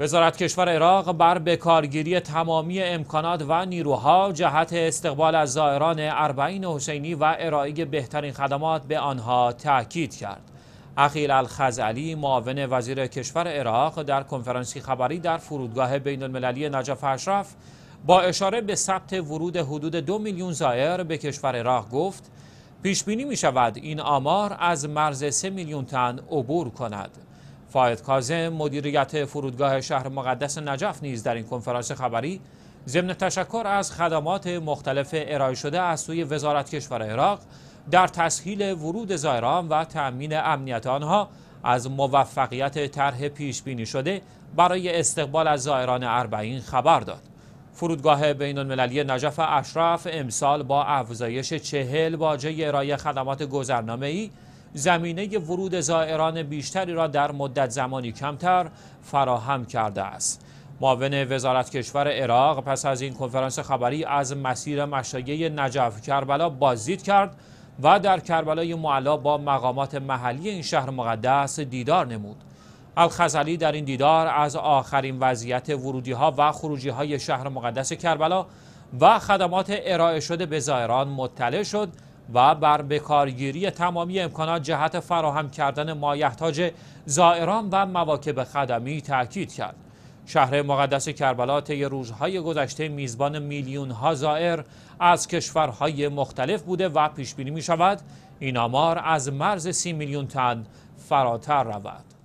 وزارت کشور عراق بر بکارگیری تمامی امکانات و نیروها جهت استقبال از زائران اربعین حسینی و ارائه بهترین خدمات به آنها تاکید کرد. اخیل الخزعلی معاون وزیر کشور عراق در کنفرانسی خبری در فرودگاه بین المللی نجف اشرف با اشاره به ثبت ورود حدود دو میلیون زائر به کشور عراق گفت پیش بینی می شود این آمار از مرز سه میلیون تن عبور کند. فاید کازم مدیریت فرودگاه شهر مقدس نجف نیز در این کنفرانس خبری ضمن تشکر از خدمات مختلف ارائه شده از سوی وزارت کشور عراق در تسهیل ورود زائران و تأمین امنیت آنها از موفقیت طرح پیش بینی شده برای استقبال از زائران اربعین خبر داد. فرودگاه بین المللی نجف اشرف امسال با افزایش چهل باجه ارائه خدمات گذرنامه‌ای زمینه ورود زائران بیشتری را در مدت زمانی کمتر فراهم کرده است معاون وزارت کشور عراق پس از این کنفرانس خبری از مسیر مشایه نجف کربلا بازدید کرد و در کربلای معلا با مقامات محلی این شهر مقدس دیدار نمود الخزلی در این دیدار از آخرین وضعیت ورودی ها و خروجی های شهر مقدس کربلا و خدمات ارائه شده به زائران مطلع شد و بر بکارگیری تمامی امکانات جهت فراهم کردن مایحتاج زائران و مواکب خدمی تاکید کرد شهر مقدس کربلا طی روزهای گذشته میزبان میلیون ها زائر از کشورهای مختلف بوده و پیش بینی می شود این آمار از مرز سی میلیون تن فراتر رود